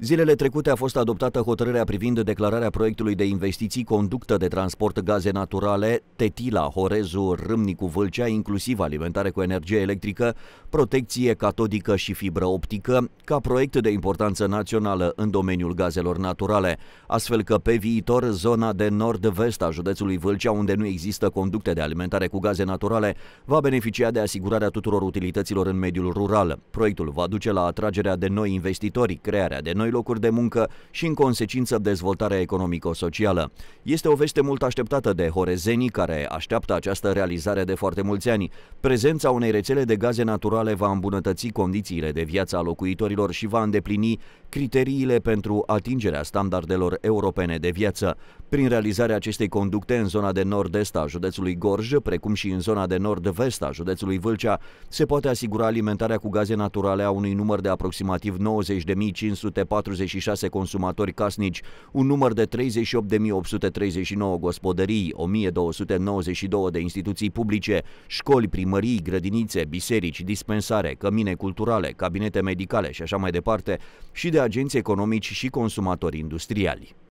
Zilele trecute a fost adoptată hotărârea privind declararea proiectului de investiții conductă de transport gaze naturale Tetila, Horezu, Râmnicu, Vâlcea, inclusiv alimentare cu energie electrică, protecție catodică și fibră optică, ca proiect de importanță națională în domeniul gazelor naturale, astfel că pe viitor zona de nord-vest a județului Vâlcea, unde nu există conducte de alimentare cu gaze naturale, va beneficia de asigurarea tuturor utilităților în mediul rural. Proiectul va duce la atragerea de noi investitori, crearea de noi noi locuri de muncă și, în consecință, dezvoltarea economico-socială. Este o veste mult așteptată de horezenii care așteaptă această realizare de foarte mulți ani. Prezența unei rețele de gaze naturale va îmbunătăți condițiile de viață a locuitorilor și va îndeplini criteriile pentru atingerea standardelor europene de viață. Prin realizarea acestei conducte în zona de nord-est a județului Gorj, precum și în zona de nord-vest a județului Vâlcea, se poate asigura alimentarea cu gaze naturale a unui număr de aproximativ 90.546 consumatori casnici, un număr de 38.839 gospodării, 1.292 de instituții publice, școli, primării, grădinițe, biserici, dispensare, cămine culturale, cabinete medicale și așa mai departe, și de de agenți economici și consumatori industriali.